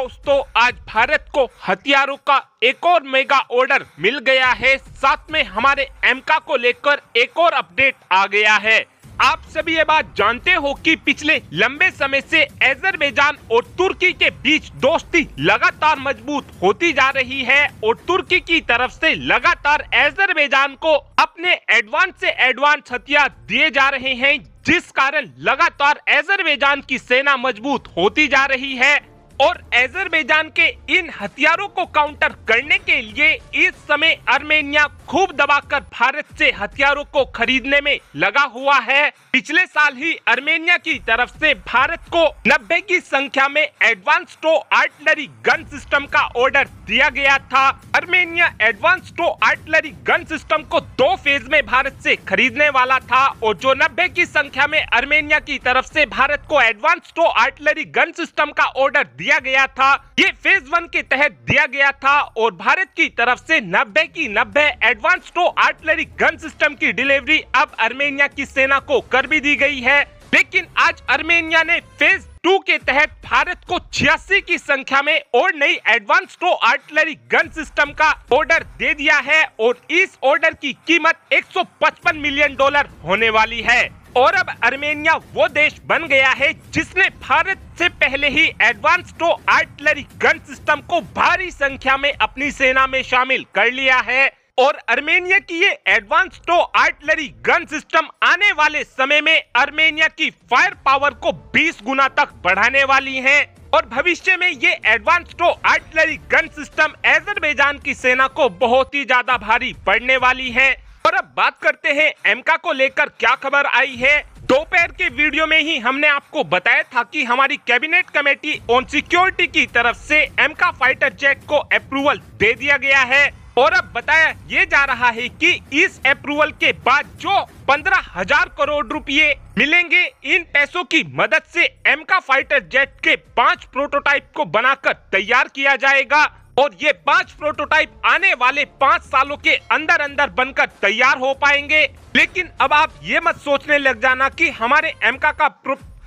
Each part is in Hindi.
दोस्तों आज भारत को हथियारों का एक और मेगा ऑर्डर मिल गया है साथ में हमारे एमका को लेकर एक और अपडेट आ गया है आप सभी ये बात जानते हो कि पिछले लंबे समय से अजरबैजान और तुर्की के बीच दोस्ती लगातार मजबूत होती जा रही है और तुर्की की तरफ से लगातार अजरबैजान को अपने एडवांस से एडवांस हथियार दिए जा रहे हैं जिस कारण लगातार अजरबैजान की सेना मजबूत होती जा रही है और एजरबेजान के इन हथियारों को काउंटर करने के लिए इस समय अर्मेनिया खूब दबाकर भारत से हथियारों को खरीदने में लगा हुआ है पिछले साल ही अर्मेनिया की तरफ से भारत को नब्बे की संख्या में advance tow artillery gun system का ऑर्डर दिया गया था Armenia advance tow artillery gun system को दो फेज में भारत से खरीदने वाला था और जो नब्बे की संख्या में अर्मेनिया की तरफ से भारत को advance tow artillery gun system का ऑर्डर दिया दिया गया था ये फेज वन के तहत दिया गया था और भारत की तरफ से 90 की 90 advance tow artillery gun system की डिलीवरी अब अर्मेनिया की सेना को कर भी दी गई है लेकिन आज अर्मेनिया ने फेज टू के तहत भारत को छियासी की संख्या में और नई advance tow artillery gun system का ऑर्डर दे दिया है और इस ऑर्डर की कीमत 155 मिलियन डॉलर होने वाली है और अब आर्मेनिया वो देश बन गया है जिसने भारत से पहले ही advance tow artillery gun system को भारी संख्या में अपनी सेना में शामिल कर लिया है और आर्मेनिया की ये advance tow artillery gun system आने वाले समय में आर्मेनिया की फायर पावर को 20 गुना तक बढ़ाने वाली है और भविष्य में ये advance tow artillery gun system Azerbaijan की सेना को बहुत ही ज्यादा भारी पड़ने वाली है और अब बात करते हैं एमका को लेकर क्या खबर आई है दोपहर के वीडियो में ही हमने आपको बताया था कि हमारी कैबिनेट कमेटी ऑन सिक्योरिटी की तरफ से एमका फाइटर जेट को अप्रूवल दे दिया गया है और अब बताया ये जा रहा है कि इस अप्रूवल के बाद जो पंद्रह हजार करोड़ रुपए मिलेंगे इन पैसों की मदद से एमका फाइटर जेट के पांच प्रोटोटाइप को बनाकर तैयार किया जाएगा और ये पांच प्रोटोटाइप आने वाले पाँच सालों के अंदर अंदर बनकर तैयार हो पाएंगे लेकिन अब आप ये मत सोचने लग जाना कि हमारे एमका का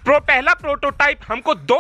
प्रो पहला प्रोटोटाइप हमको दो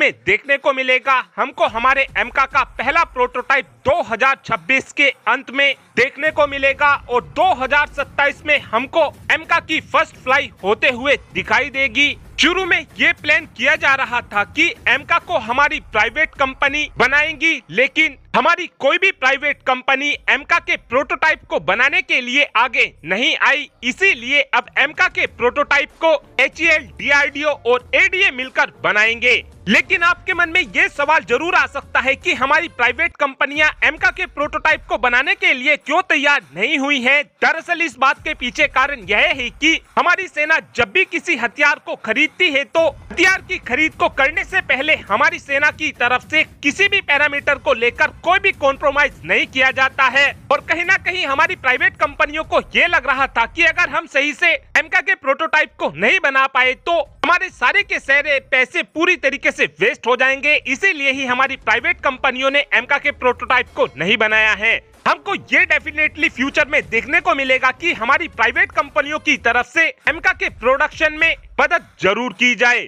में देखने को मिलेगा हमको हमारे एमका का पहला प्रोटोटाइप 2026 के अंत में देखने को मिलेगा और 2027 में हमको एमका की फर्स्ट फ्लाई होते हुए दिखाई देगी शुरू में ये प्लान किया जा रहा था कि एमका को हमारी प्राइवेट कंपनी बनाएगी लेकिन हमारी कोई भी प्राइवेट कंपनी एमका के प्रोटोटाइप को बनाने के लिए आगे नहीं आई इसीलिए अब एमका के प्रोटोटाइप को एच ई और एडीए मिलकर बनाएंगे लेकिन आपके मन में ये सवाल जरूर आ सकता है कि हमारी प्राइवेट कंपनियां एमका के प्रोटोटाइप को बनाने के लिए क्यों तैयार नहीं हुई हैं? दरअसल इस बात के पीछे कारण यह है कि हमारी सेना जब भी किसी हथियार को खरीदती है तो हथियार की खरीद को करने से पहले हमारी सेना की तरफ से किसी भी पैरामीटर को लेकर कोई भी कॉम्प्रोमाइज नहीं किया जाता है और कहीं ना कहीं हमारी प्राइवेट कंपनियों को ये लग रहा था की अगर हम सही ऐसी एमका के प्रोटोटाइप को नहीं बना पाए तो हमारे सारे के सारे पैसे पूरी तरीके से वेस्ट हो जाएंगे इसीलिए ही हमारी प्राइवेट कंपनियों ने एमका के प्रोटोटाइप को नहीं बनाया है हमको ये डेफिनेटली फ्यूचर में देखने को मिलेगा कि हमारी प्राइवेट कंपनियों की तरफ से एमका के प्रोडक्शन में मदद जरूर की जाए